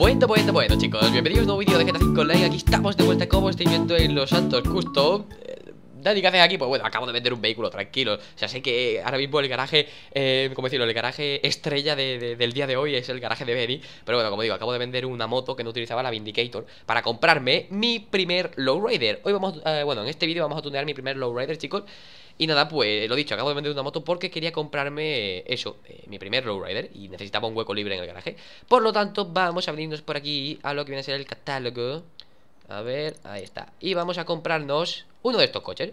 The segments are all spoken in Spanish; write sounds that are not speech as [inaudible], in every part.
Bueno, bueno, bueno chicos, bienvenidos a un nuevo vídeo de GTA 5 Online Aquí estamos de vuelta como estáis viendo en los Santos justo. Daddy, ¿qué haces aquí? Pues bueno, acabo de vender un vehículo, tranquilo. O sea, sé que ahora mismo el garaje, como eh, ¿cómo decirlo? El garaje estrella del día de hoy es el garaje de Benny Pero bueno, como digo, acabo de vender una moto que no utilizaba la Vindicator para comprarme mi primer Lowrider. Hoy vamos, eh, bueno, en este vídeo vamos a tunear mi primer Lowrider, chicos. Y nada, pues lo dicho, acabo de vender una moto porque quería comprarme eso, eh, mi primer lowrider, y necesitaba un hueco libre en el garaje. Por lo tanto, vamos a venirnos por aquí a lo que viene a ser el catálogo. A ver, ahí está Y vamos a comprarnos uno de estos coches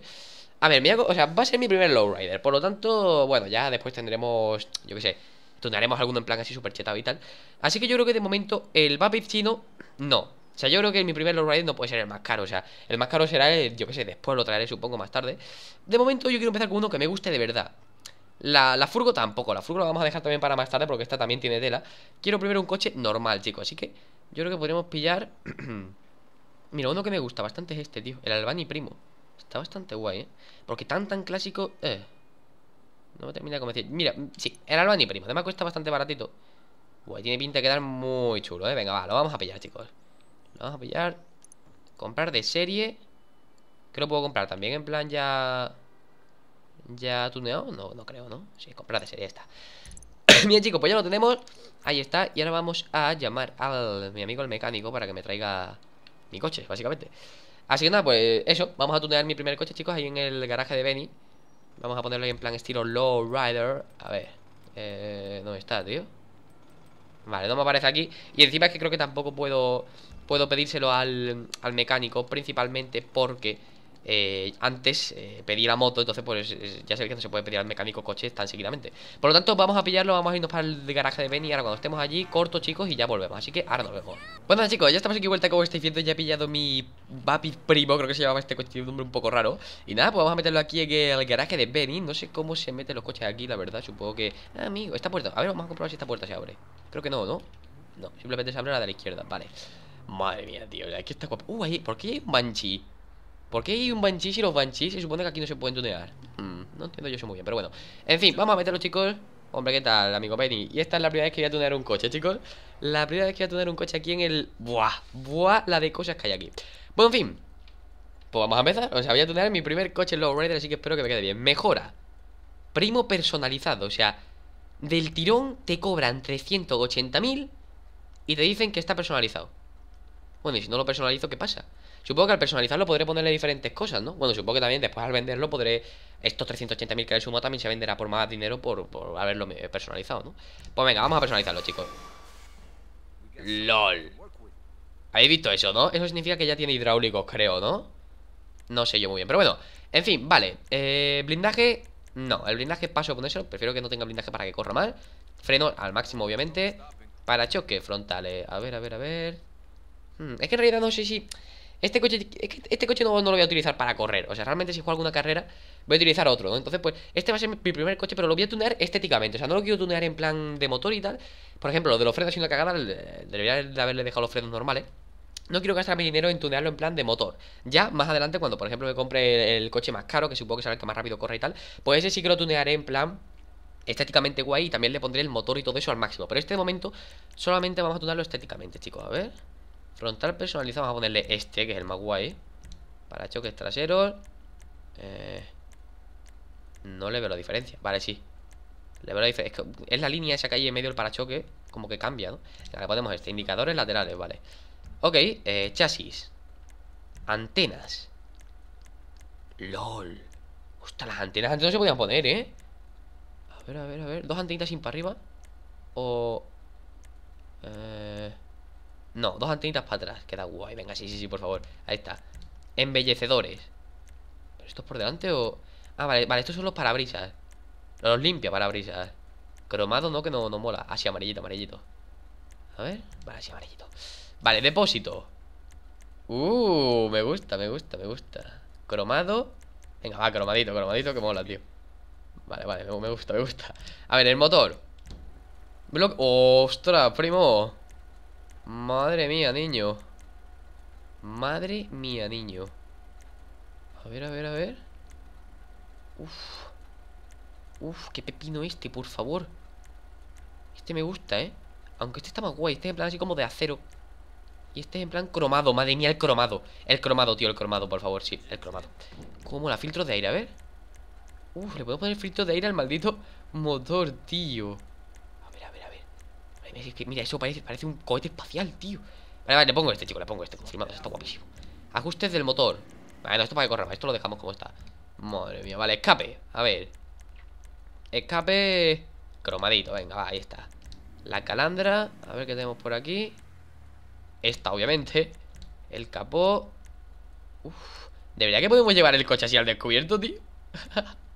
A ver, mira, o sea, va a ser mi primer lowrider Por lo tanto, bueno, ya después tendremos Yo qué sé, tunaremos alguno en plan así super chetado y tal Así que yo creo que de momento El Vapid chino, no o sea, yo creo que mi primer lowrider no puede ser el más caro. O sea, el más caro será el, yo qué sé, después lo traeré supongo más tarde. De momento yo quiero empezar con uno que me guste de verdad. La, la, furgo tampoco, la furgo la vamos a dejar también para más tarde porque esta también tiene tela. Quiero primero un coche normal, chicos, así que yo creo que podríamos pillar... [clears throat] Mira, uno que me gusta bastante es este, tío. El Albani Primo. Está bastante guay, ¿eh? Porque tan, tan clásico... Eh, no me termina de convencer. Mira, sí, el Albani Primo. Además cuesta bastante baratito. Guay, tiene pinta de quedar muy chulo, ¿eh? Venga, va, lo vamos a pillar, chicos. Lo vamos a pillar. Comprar de serie. Creo que puedo comprar también en plan ya... ¿Ya tuneado? No, no creo, ¿no? Sí, comprar de serie, está. [coughs] Bien, chicos, pues ya lo tenemos. Ahí está. Y ahora vamos a llamar al mi amigo el mecánico para que me traiga mi coche, básicamente. Así que nada, pues eso, vamos a tunear mi primer coche, chicos, ahí en el garaje de Benny. Vamos a ponerlo ahí en plan estilo Low Rider. A ver, eh, ¿dónde está, tío? Vale, no me aparece aquí. Y encima es que creo que tampoco puedo, puedo pedírselo al, al mecánico, principalmente porque... Eh, antes eh, pedir pedí la moto, entonces pues ya sé que no se puede pedir al mecánico coche tan seguidamente. Por lo tanto, vamos a pillarlo, vamos a irnos para el garaje de Benny. Ahora cuando estemos allí, corto, chicos, y ya volvemos. Así que ahora nos vemos. Bueno, chicos, ya estamos aquí vuelta, como estáis viendo, ya he pillado mi papi Primo, creo que se llamaba este coche, un nombre un poco raro. Y nada, pues vamos a meterlo aquí en el garaje de Benny. No sé cómo se meten los coches aquí, la verdad, supongo que... Ah, amigo, esta puerta. A ver, vamos a comprobar si esta puerta se abre. Creo que no, ¿no? No, simplemente se abre la de la izquierda, vale. Madre mía, tío, aquí está guapo. Uh, ahí, ¿por qué hay un manchi? ¿Por qué hay un banchis y los banchis? se supone que aquí no se pueden tunear? Mm. no entiendo yo eso muy bien, pero bueno. En fin, vamos a meterlo, chicos. Hombre, ¿qué tal, amigo Penny? Y esta es la primera vez que voy a tunear un coche, chicos. La primera vez que voy a tunear un coche aquí en el... Buah, buah, la de cosas que hay aquí. Bueno, en fin. Pues vamos a empezar. O sea, voy a tunear mi primer coche Raider, así que espero que me quede bien. Mejora. Primo personalizado, o sea... Del tirón te cobran 380.000 y te dicen que está personalizado. Bueno, y si no lo personalizo, ¿qué pasa? Supongo que al personalizarlo podré ponerle diferentes cosas, ¿no? Bueno, supongo que también después al venderlo podré... Estos 380.000 que le sumo también se venderá por más dinero por, haberlo personalizado, ¿no? Pues venga, vamos a personalizarlo, chicos. LOL. Habéis visto eso, ¿no? Eso significa que ya tiene hidráulicos, creo, ¿no? No sé yo muy bien, pero bueno En fin, vale eh, Blindaje, no El blindaje paso a ponérselo Prefiero que no tenga blindaje para que corra mal Freno al máximo, obviamente Para choque frontales eh. A ver, a ver, a ver hmm, Es que en realidad no sé si este coche, este coche no, lo voy a utilizar para correr. O sea, realmente si juego alguna carrera, voy a utilizar otro, Entonces, pues, este va a ser mi primer coche, pero lo voy a tunear estéticamente. O sea, no lo quiero tunear en plan de motor y tal. Por ejemplo, lo de los frenos siendo una cagada. Debería de haberle dejado los frenos normales. No quiero gastar mi dinero en tunearlo en plan de motor. Ya más adelante, cuando por ejemplo me compre el, coche más caro, que supongo que es el que más rápido corre y tal, pues ese sí que lo tunearé en plan estéticamente guay y también le pondré el motor y todo eso al máximo. Pero este momento solamente vamos a tunearlo estéticamente, chicos. A ver. Frontal personalizado, vamos a ponerle este, que es el más guay. Para choques traseros. Eh, no le veo la diferencia. Vale, sí. Le veo la diferencia. Es, la línea esa que hay en medio del parachoque. Como que cambia, ¿no? que ponemos este. Indicadores laterales, vale. Ok, eh, chasis. Antenas. LOL. Hostia, las antenas antes no se podían poner, ¿eh? A ver, a ver, a ver. Dos antenitas sin para arriba. O... Eh... No, dos antenitas para atrás. Queda guay. Venga, sí, sí, sí, por favor. Ahí está. Embellecedores. ¿Pero esto por delante o...? Ah, vale, vale, estos son los parabrisas. los limpia parabrisas. Cromado no, que no, no mola. Así, amarillito, amarillito. A ver. Vale, así, amarillito. Vale, depósito. Uh, me gusta, me gusta, me gusta. Cromado. Venga, va, cromadito, cromadito, que mola, tío. Vale, vale, me, gusta, me gusta. A ver, el motor. ¡Ostras, primo! Madre mía, niño Madre mía, niño A ver, a ver, a ver Uf Uf, qué pepino este, por favor Este me gusta, ¿eh? Aunque este está más guay, este es en plan así como de acero Y este es en plan cromado, madre mía, el cromado El cromado, tío, el cromado, por favor, sí, el cromado Cómo la filtro de aire, a ver Uf, le puedo poner filtro de aire al maldito motor, tío mira, eso parece, un cohete espacial, tío Vale, vale, le pongo este, chico, le pongo este, confirmado, está guapísimo Ajustes del motor Vale, no, esto para que corra esto lo dejamos como está Madre mía, vale, escape, a ver Escape Cromadito, venga, va, ahí está La calandra, a ver qué tenemos por aquí Esta, obviamente El capó Uf Debería que podemos llevar el coche así al descubierto, tío [laughs]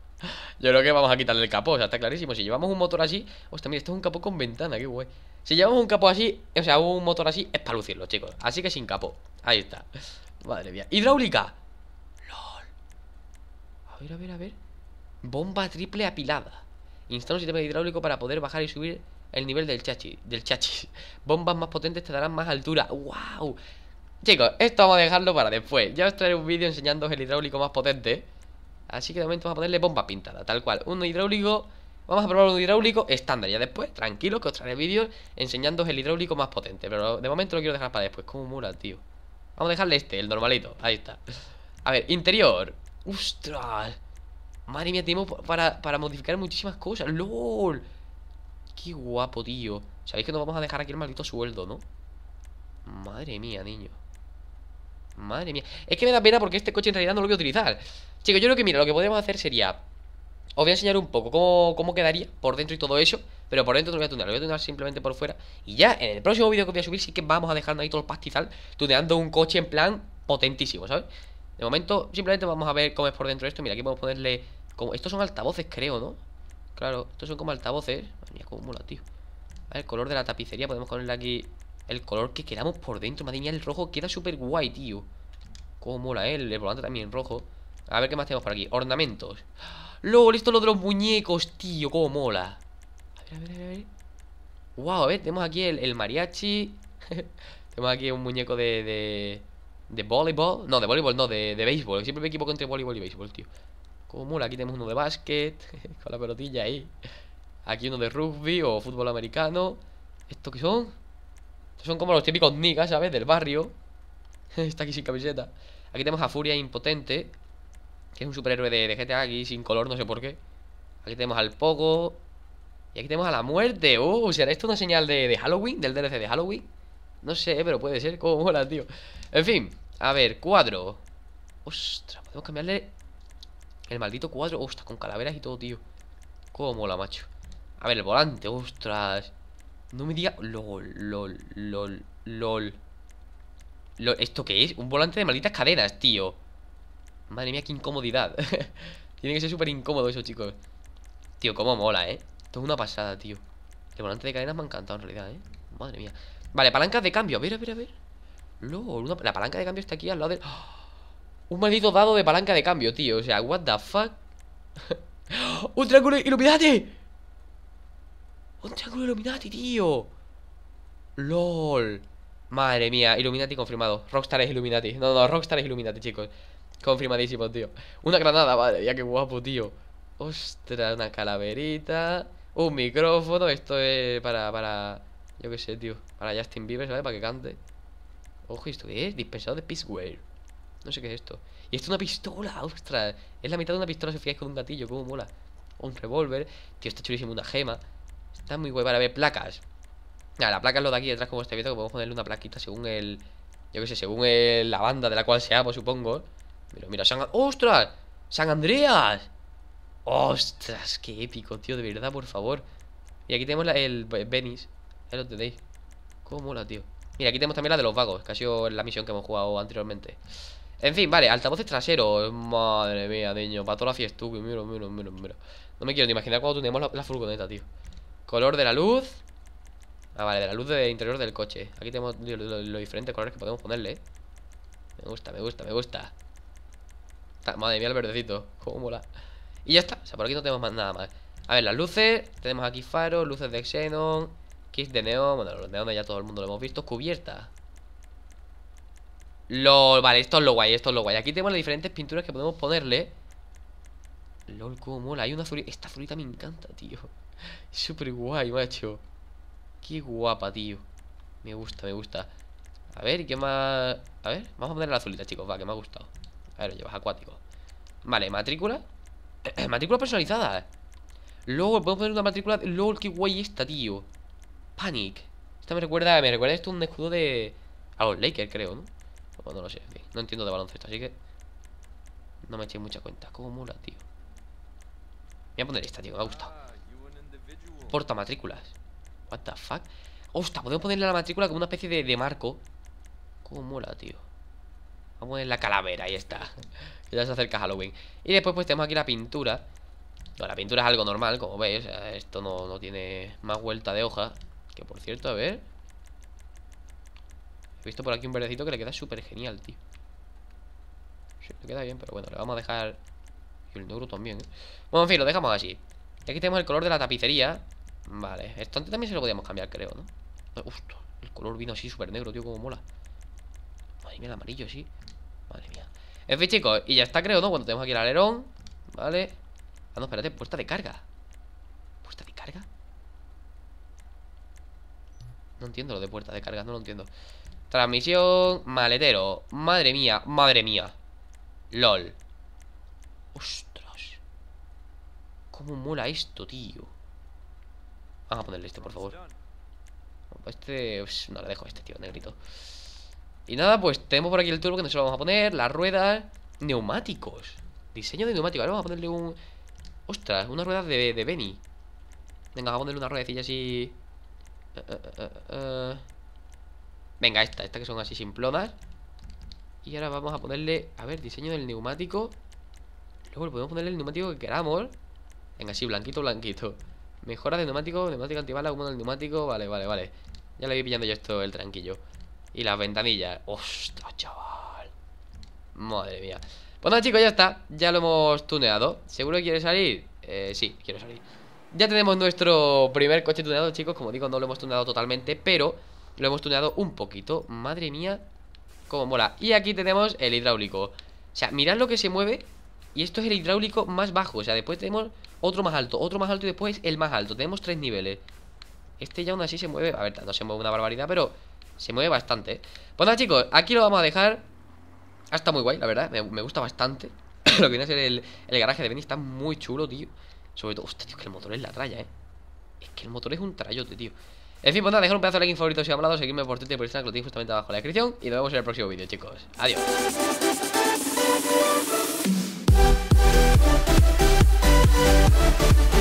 Yo creo que vamos a quitarle el capó, o sea, está clarísimo. Si llevamos un motor así, hostia, mira, esto es un capó con ventana, qué guay. Si llevamos un capó así, o sea, un motor así, es para lucirlo, chicos. Así que sin capó. Ahí está. Madre mía. Hidráulica. LOL. A ver, a ver, a ver. Bomba triple apilada. Instala un sistema hidráulico para poder bajar y subir el nivel del chachi. Del chachi. [laughs] Bombas más potentes te darán más altura. ¡Wow! Chicos, esto vamos a dejarlo para después. Ya os traeré un vídeo enseñándoos el hidráulico más potente. Así que de momento vamos a ponerle bomba pintada, tal cual. Un hidráulico, vamos a probar un hidráulico estándar. Ya después, tranquilo, que os traeré vídeos enseñándoos el hidráulico más potente. Pero de momento lo quiero dejar para después. Como mula, tío. Vamos a dejarle este, el normalito. Ahí está. A ver, interior. ¡Ostras! Madre mía, tenemos para, para modificar muchísimas cosas. ¡Lol! ¡Qué guapo, tío! Sabéis que nos vamos a dejar aquí el maldito sueldo, ¿no? Madre mía, niño. Madre mía. Es que me da pena porque este coche en realidad no lo voy a utilizar. Chicos, yo creo que, mira, lo que podemos hacer sería... Os voy a enseñar un poco cómo, quedaría por dentro y todo eso. Pero por dentro no lo voy a tunear, lo voy a tunear simplemente por fuera. Y ya, en el próximo vídeo que voy a subir sí que vamos a dejar ahí todo el pastizal tuneando un coche en plan potentísimo, ¿sabes? De momento, simplemente vamos a ver cómo es por dentro esto. Mira, aquí podemos ponerle... Como... Estos son altavoces, creo, ¿no? Claro, estos son como altavoces. Madre mía, cómo mola, tío. A ver, el color de la tapicería podemos ponerle aquí el color que queramos por dentro, madre mía, el rojo queda súper guay, tío Cómo mola, él el volante también rojo A ver qué más tenemos por aquí, ornamentos LOL, listo es lo de los muñecos, tío Cómo mola A ver, a ver, a ver Wow, a ver, tenemos aquí el, mariachi [laughs] Tenemos aquí un muñeco de, de... voleibol, no, de voleibol no, de, béisbol Siempre me equivoco entre voleibol y béisbol, tío Cómo mola, aquí tenemos uno de básquet [laughs] Con la pelotilla ahí Aquí uno de rugby o fútbol americano ¿Esto qué son? son como los típicos niggas, ¿sabes? Del barrio. [laughs] Está aquí sin camiseta. Aquí tenemos a Furia Impotente. Que es un superhéroe de, GTA aquí sin color, no sé por qué. Aquí tenemos al Poco Y aquí tenemos a la muerte. Uh, ¿será esto una señal de, Halloween? Del DLC de Halloween. No sé, pero puede ser. Cómo mola, tío. En fin, a ver, cuadro. Ostras, podemos cambiarle el maldito cuadro. Ostras, con calaveras y todo, tío. Cómo mola, macho. A ver, el volante, ostras. No me diga... LOL, LOL, LOL, LOL. ¿Esto qué es? Un volante de malditas cadenas, tío. Madre mía, qué incomodidad. [laughs] Tiene que ser súper incómodo eso, chicos. Tío, cómo mola, ¿eh? Esto es una pasada, tío. El volante de cadenas me ha encantado, en realidad, ¿eh? Madre mía. Vale, palanca de cambio. A ver, a ver, a ver. LOL, la palanca de cambio está aquí al lado del... ¡Ah! Un maldito dado de palanca de cambio, tío. O sea, what the fuck. ¡Un [laughs] triángulo! ¡Un triángulo Illuminati, tío! ¡Lol! Madre mía, Illuminati confirmado. Rockstar es Illuminati. No, no, Rockstar es Illuminati, chicos. Confirmadísimo, tío. Una granada, madre mía, qué guapo, tío. Ostras, una calaverita. Un micrófono. Esto es para, para. Yo qué sé, tío. Para Justin Bieber, ¿sabes? Para que cante. Ojo, ¿esto qué es? Dispensador de Peaceware No sé qué es esto. Y esto es una pistola, ostras. Es la mitad de una pistola si fijáis con un gatillo, Cómo mola. Un revólver. Tío, está chulísimo, una gema. Está muy guay para ver placas. Nada, la placa es lo de aquí detrás, como este vídeo que podemos ponerle una plaquita según el. Yo qué sé, según la banda de la cual seamos, pues, supongo. Pero mira, San. ¡Ostras! ¡San Andreas! ¡Ostras! ¡Qué épico, tío! De verdad, por favor. Y aquí tenemos el Venice. Ahí lo tenéis. ¿Cómo la tío? Mira, aquí tenemos también la de los vagos, que ha sido la misión que hemos jugado anteriormente. En fin, vale, altavoces traseros. Madre mía, niño, para toda la fiesta. Mira, mira, mira, mira. No me quiero ni imaginar cuando tenemos la, la furgoneta, tío. Color de la luz Ah, vale, de la luz del interior del coche Aquí tenemos los lo, diferentes colores que podemos ponerle ¿eh? Me gusta, me gusta, me gusta Madre mía, el verdecito Cómo mola Y ya está, o sea, por aquí no tenemos más, nada más A ver, las luces, tenemos aquí faros, luces de xenon Kits de neón, bueno, los neones ya todo el mundo lo hemos visto Cubierta lo, Vale, esto es lo guay, esto es lo guay Aquí tenemos las diferentes pinturas que podemos ponerle LOL, cómo mola, hay una azulita Esta azulita me encanta, tío Súper [laughs] guay, macho. Qué guapa, tío. Me gusta, me gusta. A ver, ¿qué más? A ver, vamos a poner la azulita, chicos. Va, que me ha gustado. A ver, llevas acuático. Vale, matrícula. [clears throat] matrícula personalizada. Luego podemos poner una matrícula. LOL, qué guay esta, tío. Panic. Esta me recuerda, me recuerda esto un escudo de. A los Lakers, creo, ¿no? no lo sé. No entiendo de baloncesto, así que. No me eché mucha cuenta. Cómo mola, tío. Voy a poner esta, tío. Me ha gustado porta matrículas. What the fuck. Hostia, podemos ponerle la matrícula como una especie de, marco. Cómo mola, tío. Vamos a la calavera, ahí está. [laughs] ya se acerca Halloween. Y después pues tenemos aquí la pintura. No, la pintura es algo normal, como veis. Eh, esto no, tiene más vuelta de hoja. Que por cierto, a ver. He visto por aquí un verdecito que le queda súper genial, tío. Sí, le queda bien, pero bueno, le vamos a dejar... Y el negro también, ¿eh? Bueno, en fin, lo dejamos así. Y aquí tenemos el color de la tapicería. Vale, esto antes también se lo podíamos cambiar, creo, ¿no? Uf, el color vino así súper negro, tío, como mola Madre mía, el amarillo, sí Madre mía En fin, chicos, y ya está, creo, ¿no? Cuando tenemos aquí el alerón Vale Ah, no, espérate, puerta de carga ¿Puerta de carga? No entiendo lo de puerta de carga, no lo entiendo Transmisión, maletero Madre mía, madre mía LOL Ostras Cómo mola esto, tío Vamos a ponerle este, por favor Este... no, le dejo este, tío, negrito Y nada, pues tenemos por aquí el turbo que nos lo vamos a poner Las ruedas Neumáticos Diseño de neumático Ahora vamos a ponerle un... Ostras, Una rueda de, de Benny Venga, vamos a ponerle una ruedecilla así eh, eh, eh, Venga, esta, esta que son así sin plomas Y ahora vamos a ponerle A ver, diseño del neumático Luego le podemos ponerle el neumático que queramos Venga, así, blanquito, blanquito Mejora de neumático, neumático antibala, humo del neumático Vale, vale, vale Ya le voy pillando yo esto el tranquillo Y las ventanillas Ostras, chaval Madre mía Bueno, pues chicos, ya está Ya lo hemos tuneado ¿Seguro que quiere salir? Eh, sí, quiero salir Ya tenemos nuestro primer coche tuneado, chicos Como digo, no lo hemos tuneado totalmente Pero lo hemos tuneado un poquito Madre mía Cómo mola Y aquí tenemos el hidráulico O sea, mirad lo que se mueve y esto es el hidráulico más bajo, o sea, después tenemos otro más alto, otro más alto y después el más alto. Tenemos tres niveles. Este ya aún así se mueve, a ver, no se mueve una barbaridad, pero se mueve bastante. ¿eh? Pues nada, chicos, aquí lo vamos a dejar. hasta ah, muy guay, la verdad, me, gusta bastante. [coughs] lo que viene a ser el, garaje de Benny está muy chulo, tío. Sobre todo, hostia, tío, que el motor es la tralla, eh. Es que el motor es un trayote, tío. En fin, pues nada, dejar un pedazo de like en favorito si ha hablado, seguirme por Twitter por Instagram, que lo tenéis justamente abajo en la descripción. Y nos vemos en el próximo vídeo, chicos. Adiós. Música